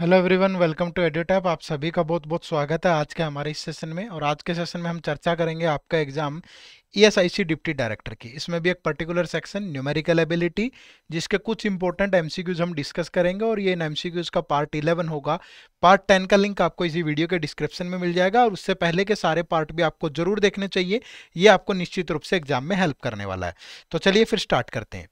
hello everyone welcome to app आप सभी का बहुत बहुत स्वागत है आज के हमारे इस सेशन में और आज के सेशन में हम चर्चा करेंगे आपका एग्जाम ईएसआईसी डिप्टी डायरेक्टर की इसमें भी एक पर्टिकुलर सेक्शन न्यूमेरिकल एबिलिटी जिसके कुछ इंपॉर्टेंट एमसीक्यूज हम डिस्कस करेंगे और ये इन एम का पार्ट इलेवन होगा पार्ट टेन का लिंक आपको इसी वीडियो के डिस्क्रिप्शन में मिल जाएगा और उससे पहले के सारे पार्ट भी आपको जरूर देखने चाहिए ये आपको निश्चित रूप से एग्जाम में हेल्प करने वाला है तो चलिए फिर स्टार्ट करते हैं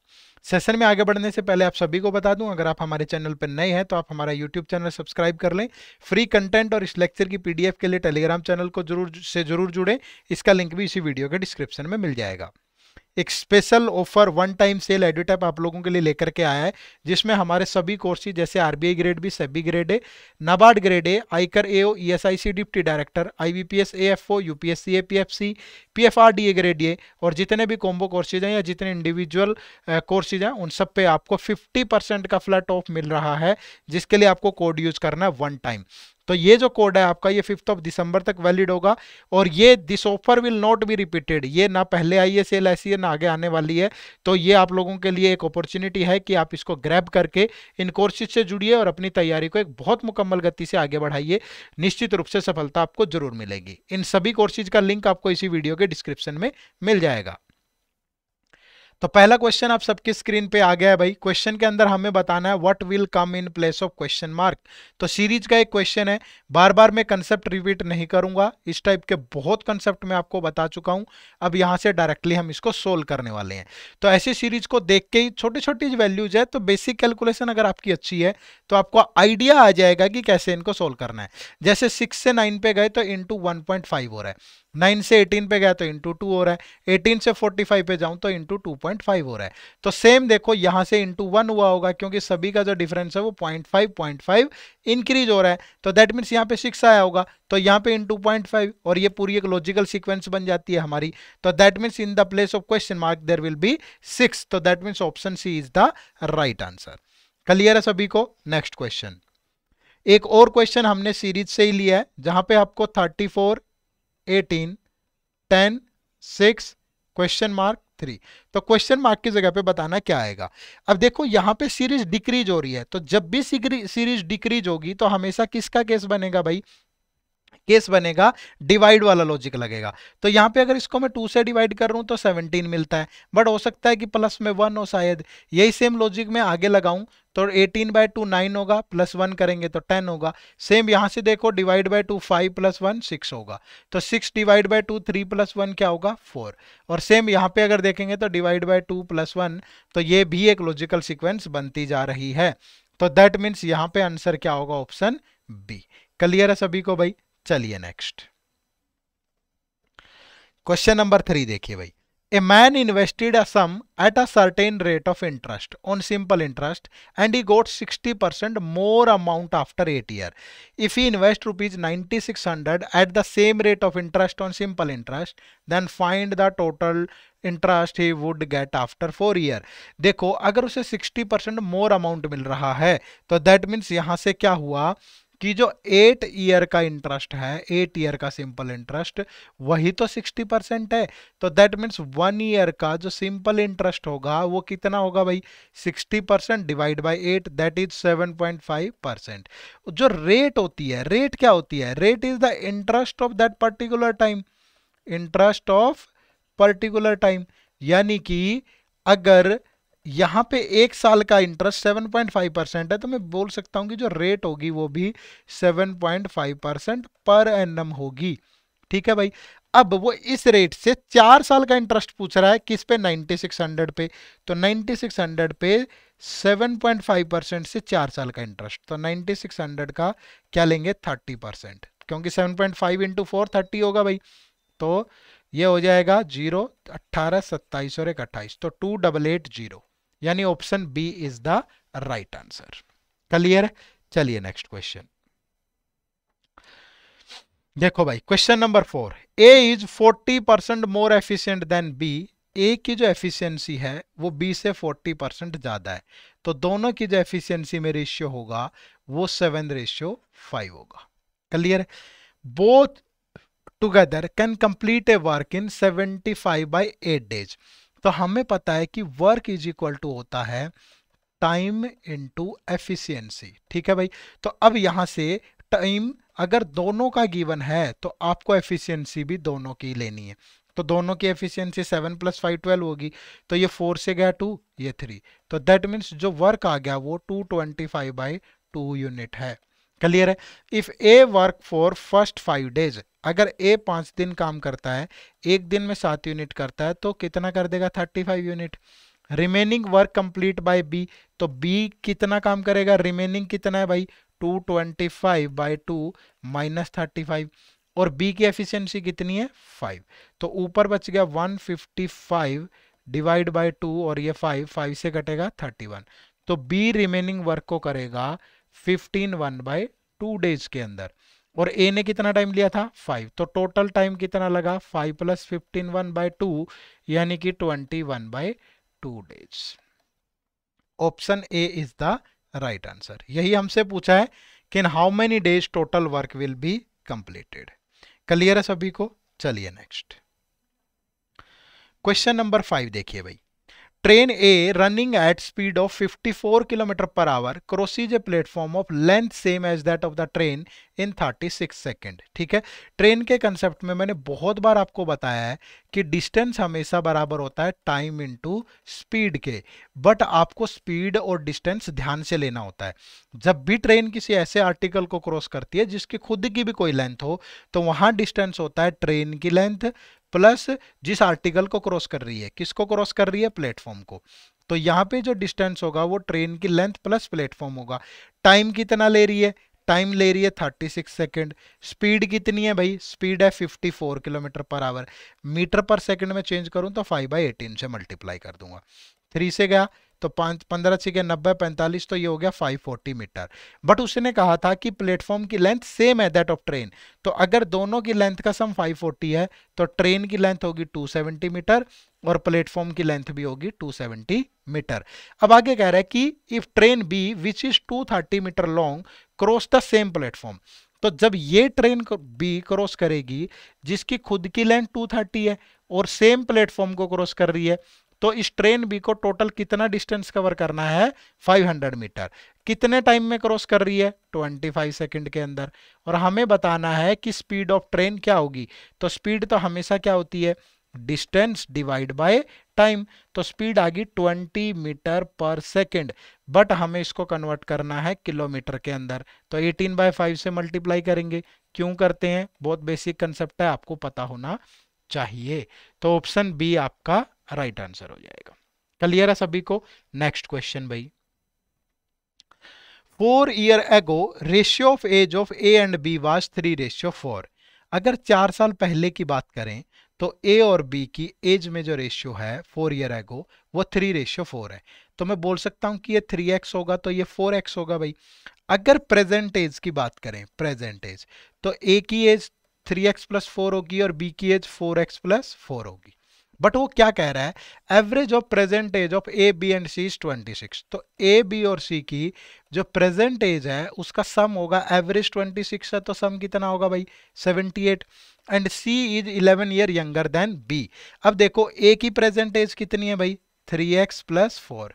सेशन में आगे बढ़ने से पहले आप सभी को बता दूं अगर आप हमारे चैनल पर नए हैं तो आप हमारा यूट्यूब चैनल सब्सक्राइब कर लें फ्री कंटेंट और इस लेक्चर की पीडीएफ के लिए टेलीग्राम चैनल को जरूर से जरूर जुड़ें इसका लिंक भी इसी वीडियो के डिस्क्रिप्शन में मिल जाएगा एक special offer one time sale Edutap आप लोगों के लिए लेकर के आया है जिसमें हमारे सभी कोर्सेज जैसे आरबीआई ग्रेड भी सभी grade A NABARD grade A आयकर A O E S I C deputy director I B P S A F O U P S C A P F C P F R D A grade A और जितने भी combo courses हैं या जितने individual courses हैं उन सब पे आपको फिफ्टी परसेंट का फ्लैट ऑफ मिल रहा है जिसके लिए आपको कोड यूज करना है वन टाइम तो ये जो कोड है आपका ये फिफ्थ ऑफ दिसंबर तक वैलिड होगा और ये this offer will not be repeated ये ना पहले आई है सेल ऐसी है ना आगे आने वाली है तो ये आप लोगों के लिए एक अपॉर्चुनिटी है कि आप इसको ग्रैब करके इन कोर्सेज से जुड़िए और अपनी तैयारी को एक बहुत मुकम्मल गति से आगे बढ़ाइए निश्चित रूप से सफलता आपको जरूर मिलेगी इन सभी कोर्सेज का लिंक आपको इसी वीडियो के डिस्क्रिप्शन में मिल जाएगा तो पहला क्वेश्चन आप सबकी स्क्रीन पे आ गया है भाई क्वेश्चन के अंदर हमें बताना है what will come in place of question mark तो सीरीज का एक क्वेश्चन है बार बार मैं कंसेप्ट रिपीट नहीं करूंगा इस टाइप के बहुत कंसेप्ट मैं आपको बता चुका हूं अब यहां से डायरेक्टली हम इसको सोल्व करने वाले हैं तो ऐसी सीरीज को देख के ही छोटी छोटी वैल्यूज है तो बेसिक कैलकुलेशन अगर आपकी अच्छी है तो आपको आइडिया आ जाएगा कि कैसे इनको सोल्व करना है जैसे सिक्स से नाइन पे गए तो इंटू हो रहा है नाइन से एटीन पे गया तो इंटू टू हो रहा है एटीन से फोर्टी फाइव पे जाऊं तो इंटू टू पॉइंट फाइव हो रहा है तो सेम देखो यहाँ से इंटू वन हुआ होगा क्योंकि सभी का जो डिफरेंस है वो point five point five increase हो रहा है तो दैट मीन्स यहाँ पे सिक्स आया होगा तो यहाँ पे इंटू पॉइंट फाइव और ये पूरी एक लॉजिकल सीक्वेंस बन जाती है हमारी तो that means in the place of question mark there will be six तो that means option C is the right answer clear है सभी को नेक्स्ट क्वेश्चन एक और क्वेश्चन हमने सीरीज से ही लिया है जहां पे आपको 34, eighteen ten six question mark three तो क्वेश्चन मार्क की जगह पे बताना क्या आएगा अब देखो यहाँ पे सीरीज डिक्रीज हो रही है तो जब भी सीरीज डिक्रीज होगी तो हमेशा किसका केस बनेगा भाई केस बनेगा डिवाइड वाला लॉजिक लगेगा तो यहाँ पे अगर इसको मैं टू से डिवाइड कर रहा हूँ तो सेवनटीन मिलता है बट हो सकता है कि प्लस में वन हो शायद यही सेम लॉजिक में आगे लगाऊँ तो 18 बाय टू नाइन होगा प्लस वन करेंगे तो 10 होगा सेम यहाँ से देखो divide by two five plus one six होगा तो six divide by two three plus one क्या होगा फोर और सेम यहाँ पे अगर देखेंगे तो divide by two plus one तो ये भी एक लॉजिकल सीक्वेंस बनती जा रही है तो दैट मीन्स यहाँ पे आंसर क्या होगा ऑप्शन बी क्लियर है सभी को भाई चलिए नेक्स्ट क्वेश्चन नंबर थ्री देखिए भाई a man invested a sum at a certain rate of interest on simple interest and he got 60 percent more amount after eight year if he invest rupees ninety six hundred at the same rate of interest on simple interest then find the total interest he would get after four year देखो अगर उसे 60 percent more amount मिल रहा है तो that means यहाँ से क्या हुआ कि जो एट ईयर का इंटरेस्ट है एट ईयर का सिंपल इंटरेस्ट वही तो सिक्सटी परसेंट है तो दैट मीन्स वन ईयर का जो सिंपल इंटरेस्ट होगा वो कितना होगा भाई sixty percent divide by eight that is seven point five percent जो रेट होती है रेट क्या होती है rate is the interest of that particular time interest of particular time यानी कि अगर यहाँ पे एक साल का इंटरेस्ट 7.5 परसेंट है तो मैं बोल सकता हूँ कि जो रेट होगी वो भी 7.5 परसेंट पर एन होगी ठीक है भाई अब वो इस रेट से चार साल का इंटरेस्ट पूछ रहा है किस पे 9600 पे तो 9600 पे 7.5 परसेंट से चार साल का इंटरेस्ट तो 9600 का क्या लेंगे 30 परसेंट क्योंकि 7.5 point five into four thirty होगा भाई तो ये हो जाएगा जीरो अट्ठारह सत्ताईस और एक अट्ठाईस तो टू डबल एट जीरो यानी option B is the right answer clear चलिए नेक्स्ट क्वेश्चन देखो भाई question number four A is forty percent more efficient than B A की जो एफिशिएंसी है वो बी से फोर्टी परसेंट ज़्यादा है तो दोनों की जो एफिशिएंसी में रेशियो होगा वो सेवन रेशियो फाइव होगा clear both together can complete a work in seventy five by eight days तो हमें पता है कि वर्क इज इक्वल टू होता है टाइम इनटू एफिशिएंसी ठीक है भाई तो अब यहां से टाइम अगर दोनों का गिवन है तो आपको एफिशिएंसी भी दोनों की लेनी है तो दोनों की efficiency seven plus five twelve होगी तो ये फोर से गया टू ये थ्री तो दैट मीन्स जो वर्क आ गया वो two twenty five by two unit है क्लियर है if A work for first five days अगर ए पाँच दिन काम करता है एक दिन में सात यूनिट करता है तो कितना कर देगा thirty five unit remaining work complete by B तो बी कितना काम करेगा रिमेनिंग कितना है भाई two twenty five by two minus thirty five और बी की एफिशिएंसी कितनी है फाइव तो ऊपर बच गया one fifty five divide by two और ये फाइव फाइव से कटेगा थर्टी वन तो बी रिमेनिंग वर्क को करेगा fifteen one by two days के अंदर और ए ने कितना टाइम लिया था फाइव तो टोटल टाइम कितना लगा five plus fifteen one by two यानी कि twenty one by two days option A is the right answer यही हमसे पूछा है कि in how many days total work will be completed clear है सभी को चलिए नेक्स्ट क्वेश्चन नंबर फाइव देखिए भाई train A running at speed of 54 kilometre per hour crosses a platform of length same as that of the train in 36 second ठीक है train के concept में मैंने बहुत बार आपको बताया है कि डिस्टेंस हमेशा बराबर होता है टाइम इनटू स्पीड के बट आपको स्पीड और डिस्टेंस ध्यान से लेना होता है जब भी ट्रेन किसी ऐसे आर्टिकल को क्रॉस करती है जिसकी खुद की भी कोई लेंथ हो तो वहाँ डिस्टेंस होता है ट्रेन की लेंथ प्लस जिस आर्टिकल को क्रॉस कर रही है किसको क्रॉस कर रही है प्लेटफॉर्म को तो यहाँ पे जो डिस्टेंस होगा वो ट्रेन की लेंथ प्लस प्लेटफॉर्म होगा टाइम कितना ले रही है टाइम ले रही है थर्टी सिक्स सेकेंड स्पीड कितनी है भाई स्पीड है fifty four kilometre per hour metre per second में चेंज करूँ तो फाइव बाई एटीन से मल्टीप्लाई कर दूंगा थ्री से गया तो पाँच पंद्रह छिके नब्बे पैंतालीस तो ये हो गया फाइव फोर्टी मीटर बट उसने कहा था कि प्लेटफॉर्म की लेंथ सेम है दैट ऑफ ट्रेन तो अगर दोनों की लेंथ का सम फाइव फोर्टी है तो ट्रेन की लेंथ होगी टू सेवेंटी मीटर और प्लेटफॉर्म की लेंथ भी होगी टू सेवेंटी मीटर अब आगे कह रहा है कि if train B which is two thirty metre long cross the same platform तो जब ये ट्रेन बी क्रॉस करेगी जिसकी खुद की लेंथ टू थर्टी है और सेम प्लेटफॉर्म को क्रॉस कर रही है तो इस ट्रेन बी को टोटल कितना डिस्टेंस कवर करना है 500 मीटर कितने टाइम में क्रॉस कर रही है 25 सेकंड के अंदर और हमें बताना है कि स्पीड ऑफ ट्रेन क्या होगी तो स्पीड तो हमेशा क्या होती है डिस्टेंस डिवाइड बाय टाइम तो स्पीड आ गई twenty metre per second but हमें इसको कन्वर्ट करना है किलोमीटर के अंदर तो 18 बाय फाइव से मल्टीप्लाई करेंगे क्यों करते हैं बहुत बेसिक कंसेप्ट है आपको पता होना चाहिए तो ऑप्शन बी आपका राइट right आंसर हो जाएगा क्लियर है सभी को नेक्स्ट क्वेश्चन भाई four year ago ratio of age of A and B was three ratio four अगर चार साल पहले की बात करें तो ए और बी की एज में जो रेशियो है फोर ईयर एगो वो थ्री रेशियो फोर है तो मैं बोल सकता हूं कि ये थ्री एक्स होगा तो ये फोर एक्स होगा भाई अगर प्रेजेंट एज की बात करें प्रेजेंट एज तो ए की age three x plus four होगी और बी की age four x plus four होगी बट वो क्या कह रहा है average of present age of A B and C is 26 तो ए बी और सी की जो प्रेजेंट एज है उसका सम होगा एवरेज 26 है तो सम कितना होगा भाई 78 and C is 11 year younger than B अब देखो ए की प्रेजेंट एज कितनी है भाई three x plus four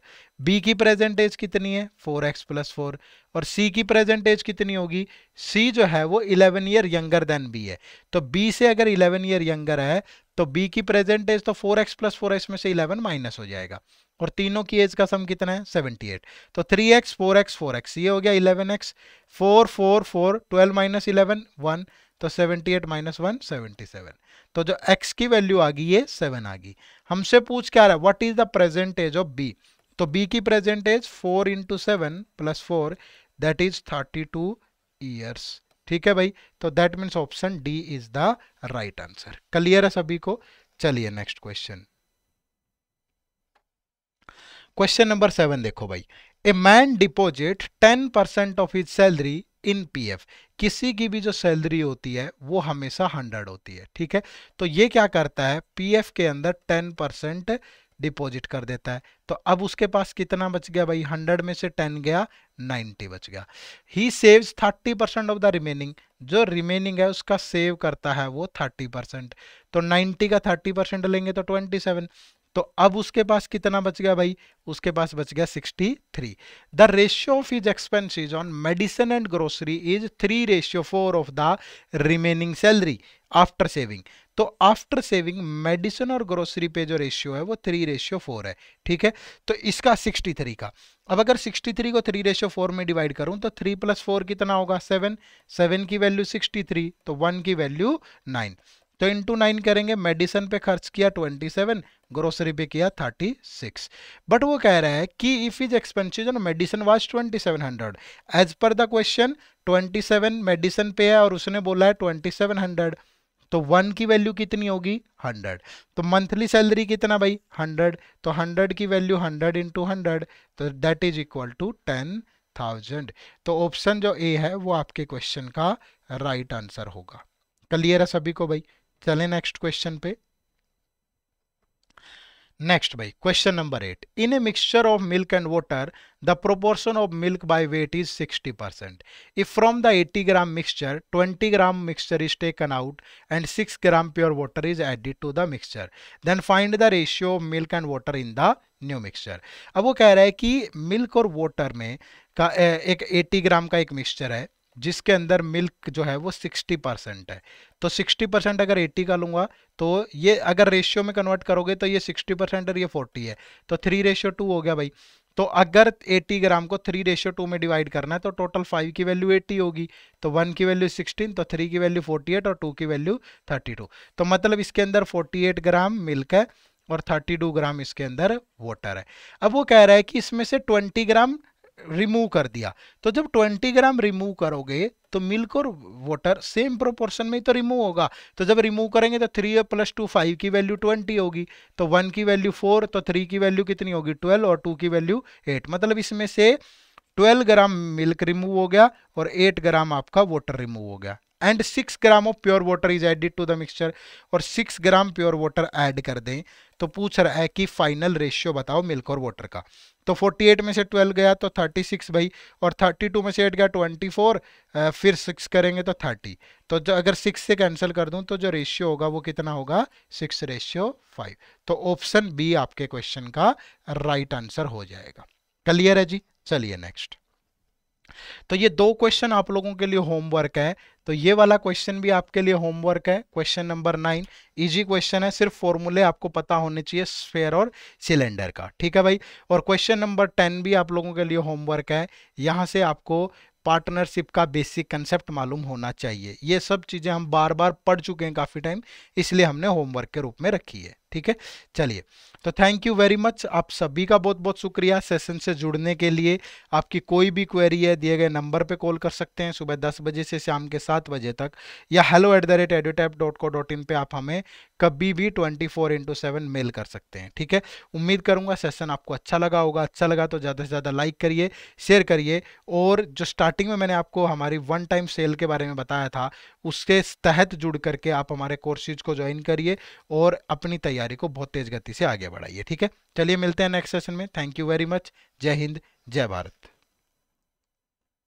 B की प्रेजेंटेज कितनी है फोर एक्स प्लस फोर और सी की प्रेजेंटेज कितनी होगी सी जो है वो eleven year younger than B है तो बी से अगर इलेवन ईयर यंगर है तो बी की प्रेजेंटेज तो फोर एक्स प्लस फोर इसमें से इलेवन माइनस हो जाएगा और तीनों की एज का सम कितना है सेवेंटी एट तो three x four x four x ये हो गया eleven x four four four twelve minus eleven one तो 78 एट माइनस वन तो जो x की वैल्यू आ गई ये 7 आ गई हमसे पूछ क्या रहा है what is the present age of b तो b की present age four into seven plus four that is thirty two years ठीक है भाई तो that means option D is the right answer clear है सभी को चलिए next question question number seven देखो भाई a man deposit ten percent of his salary in PF किसी की भी जो सैलरी होती है वो हमेशा हंड्रेड होती है ठीक है तो ये क्या करता है पीएफ के अंदर टेन परसेंट डिपॉजिट कर देता है तो अब उसके पास कितना बच गया भाई हंड्रेड में से टेन गया नाइन्टी बच गया ही saves thirty percent of the remaining जो रिमेनिंग है उसका सेव करता है वो थर्टी परसेंट तो नाइन्टी का थर्टी परसेंट लेंगे तो ट्वेंटी सेवन तो अब उसके पास कितना बच गया भाई उसके पास बच गया 63 the ratio of his expenses on medicine and grocery is three ratio four of the remaining salary after saving तो आफ्टर सेविंग मेडिसिन और ग्रोसरी पे जो रेशियो है वो थ्री रेशियो फोर है ठीक है तो इसका सिक्सटी थ्री का अब अगर सिक्सटी थ्री को थ्री रेशियो फोर में डिवाइड करूं तो थ्री प्लस फोर कितना होगा सेवन सेवन की वैल्यू सिक्सटी थ्री तो वन की वैल्यू नाइन तो इंटू नाइन करेंगे मेडिसिन पे खर्च किया ट्वेंटी सेवन ग्रोसरी पे किया थर्टी सिक्स बट वो कह रहा है कि if his expenses on medicine was twenty seven hundred as per the question twenty seven medicine पे है और उसने बोला है ट्वेंटी सेवन हंड्रेड तो वन की वैल्यू कितनी होगी हंड्रेड तो मंथली सैलरी कितना भाई हंड्रेड तो हंड्रेड की वैल्यू हंड्रेड इंटू हंड्रेड तो that is equal to ten thousand तो ऑप्शन जो ए है वो आपके क्वेश्चन का राइट right आंसर होगा क्लियर है सभी को भाई चले नेक्स्ट क्वेश्चन पे नेक्स्ट भाई question number eight in a mixture of milk and water the proportion of milk by weight is 60 percent if from the 80 gram mixture 20 gram mixture is taken out and 6 gram pure water is added to the mixture then find the ratio of milk and water in the new mixture अब वो कह रहा है कि milk और water में का एक 80 ग्राम का एक मिक्सचर है जिसके अंदर मिल्क जो है वो 60 परसेंट है तो 60 परसेंट अगर 80 का लूँगा तो ये अगर रेशियो में कन्वर्ट करोगे तो ये 60 परसेंट और ये 40 है तो थ्री रेशियो टू हो गया भाई तो अगर 80 ग्राम को थ्री रेशियो टू में डिवाइड करना है तो टोटल फाइव की वैल्यू 80 होगी तो वन की वैल्यू 16 तो थ्री की वैल्यू 48 और टू की वैल्यू 32 तो मतलब इसके अंदर 48 ग्राम मिल्क है और 32 ग्राम इसके अंदर वाटर है अब वो कह रहा है कि इसमें से 20 ग्राम रिमूव कर दिया तो जब 20 ग्राम रिमूव करोगे तो मिल्क और वाटर सेम प्रोपोर्शन में ही तो रिमूव होगा तो जब रिमूव करेंगे तो थ्री प्लस टू फाइव की वैल्यू ट्वेंटी होगी तो वन की वैल्यू फोर तो थ्री की वैल्यू कितनी होगी ट्वेल्व और टू की वैल्यू एट मतलब इसमें से ट्वेल्व ग्राम मिल्क रिमूव हो गया और एट ग्राम आपका वाटर रिमूव हो गया and six gram of pure water is added to the mixture और six gram pure water add कर दें तो पूछ रहा है कि फाइनल रेशियो बताओ मिल्क और वाटर का तो 48 में से 12 गया तो 36 भाई और 32 में से 8 गया 24 फिर 6 करेंगे तो 30 तो जो अगर 6 से कैंसिल कर दूं तो जो रेशियो होगा वो कितना होगा 6 रेशियो 5 तो ऑप्शन बी आपके क्वेश्चन का राइट right आंसर हो जाएगा क्लियर है जी चलिए नेक्स्ट तो ये दो क्वेश्चन आप लोगों के लिए होमवर्क है तो ये वाला क्वेश्चन भी आपके लिए होमवर्क है question number nine easy question है सिर्फ फॉर्मूले आपको पता होने चाहिए स्फेयर और सिलेंडर का ठीक है भाई और क्वेश्चन नंबर टेन भी आप लोगों के लिए होमवर्क है यहाँ से आपको पार्टनरशिप का बेसिक कंसेप्ट मालूम होना चाहिए ये सब चीज़ें हम बार बार पढ़ चुके हैं काफ़ी टाइम इसलिए हमने होमवर्क के रूप में रखी है ठीक है चलिए तो थैंक यू वेरी मच आप सभी का बहुत बहुत शुक्रिया सेशन से जुड़ने के लिए आपकी कोई भी क्वेरी है दिए गए नंबर पे कॉल कर सकते हैं सुबह दस बजे से शाम के सात बजे तक या हेलो एट द रेट एडोटैप डॉट को डॉट इन पर आप हमें कभी भी twenty four into seven mail कर सकते हैं ठीक है उम्मीद करूंगा सेशन आपको अच्छा लगा होगा अच्छा लगा तो ज़्यादा से ज़्यादा लाइक करिए शेयर करिए और जो स्टार्टिंग में मैंने आपको हमारी वन टाइम सेल के बारे में बताया था उसके तहत जुड़ करके आप हमारे कोर्सेज को ज्वाइन करिए और अपनी तैयारी तैयारी को बहुत तेज गति से आगे बढ़ाइए ठीक है चलिए मिलते हैं नेक्स्ट सेशन में थैंक यू वेरी मच जय हिंद जय भारत